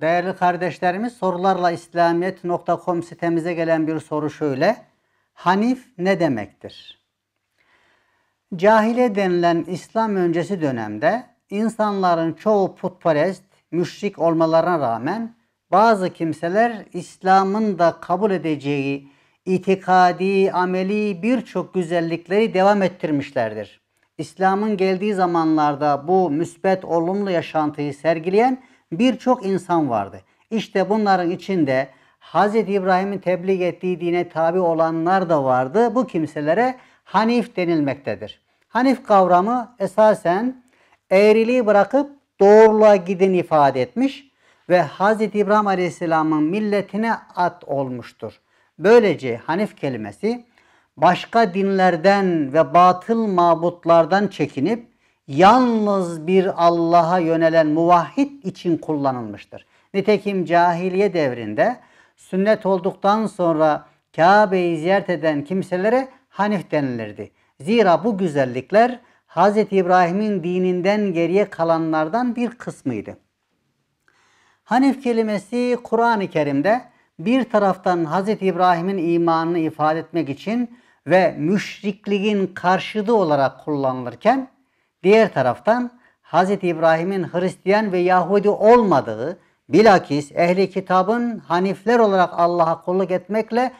Değerli kardeşlerimiz sorularla İslamiyet.com sitemize gelen bir soru şöyle. Hanif ne demektir? Cahile denilen İslam öncesi dönemde insanların çoğu putperest, müşrik olmalarına rağmen bazı kimseler İslam'ın da kabul edeceği itikadi, ameli birçok güzellikleri devam ettirmişlerdir. İslam'ın geldiği zamanlarda bu müsbet olumlu yaşantıyı sergileyen birçok insan vardı. İşte bunların içinde Hz. İbrahim'in tebliğ ettiği dine tabi olanlar da vardı. Bu kimselere hanif denilmektedir. Hanif kavramı esasen eğriliği bırakıp doğruluğa gidin ifade etmiş ve Hz. İbrahim Aleyhisselam'ın milletine at olmuştur. Böylece hanif kelimesi başka dinlerden ve batıl mabutlardan çekinip yalnız bir Allah'a yönelen muvahhid için kullanılmıştır. Nitekim cahiliye devrinde sünnet olduktan sonra Kabe'yi ziyaret eden kimselere hanif denilirdi. Zira bu güzellikler Hz. İbrahim'in dininden geriye kalanlardan bir kısmıydı. Hanif kelimesi Kur'an-ı Kerim'de bir taraftan Hz. İbrahim'in imanını ifade etmek için ve müşrikliğin karşılığı olarak kullanılırken Diğer taraftan Hz. İbrahim'in Hristiyan ve Yahudi olmadığı bilakis ehli kitabın hanifler olarak Allah'a kulluk etmekle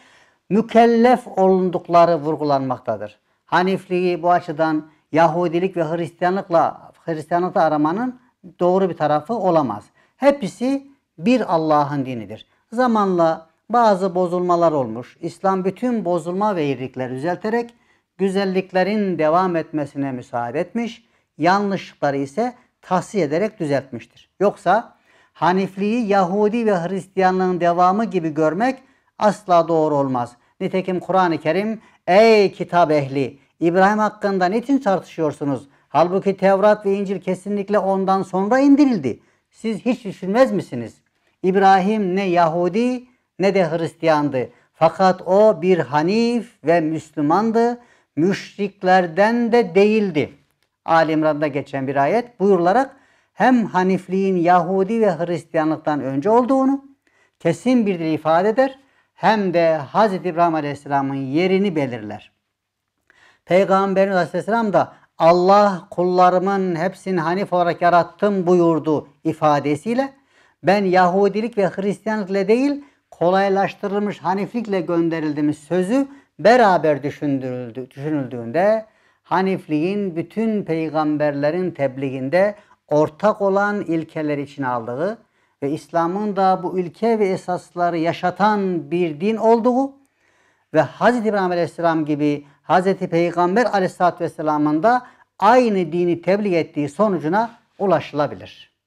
mükellef olundukları vurgulanmaktadır. Hanifliği bu açıdan Yahudilik ve Hristiyanlıkla Hristiyanlıkla aramanın doğru bir tarafı olamaz. Hepsi bir Allah'ın dinidir. Zamanla bazı bozulmalar olmuş. İslam bütün bozulma ve iyilikleri düzelterek güzelliklerin devam etmesine müsaade etmiş yanlışlıkları ise tahsiye ederek düzeltmiştir. Yoksa Hanifliği Yahudi ve Hristiyanlığın devamı gibi görmek asla doğru olmaz. Nitekim Kur'an-ı Kerim ey kitap ehli İbrahim hakkında niçin tartışıyorsunuz? Halbuki Tevrat ve İncil kesinlikle ondan sonra indirildi. Siz hiç düşünmez misiniz? İbrahim ne Yahudi ne de Hristiyandı. Fakat o bir Hanif ve Müslümandı. Müşriklerden de değildi. Ali İmran'da geçen bir ayet buyurularak hem Hanifliğin Yahudi ve Hristiyanlıktan önce olduğunu kesin bir dil ifade eder hem de Hz. İbrahim Aleyhisselam'ın yerini belirler. Peygamberimiz Aleyhisselam da Allah kullarımın hepsini Hanif olarak yarattım buyurdu ifadesiyle ben Yahudilik ve Hristiyanlıkla değil kolaylaştırılmış Haniflikle gönderildiğimiz sözü beraber düşünüldüğünde Hanifliğin bütün peygamberlerin tebliğinde ortak olan ilkeler için aldığı ve İslam'ın da bu ilke ve esasları yaşatan bir din olduğu ve Hz. İbrahim Aleyhisselam gibi Hz. Peygamber Aleyhisselatü Vesselam'ın da aynı dini tebliğ ettiği sonucuna ulaşılabilir.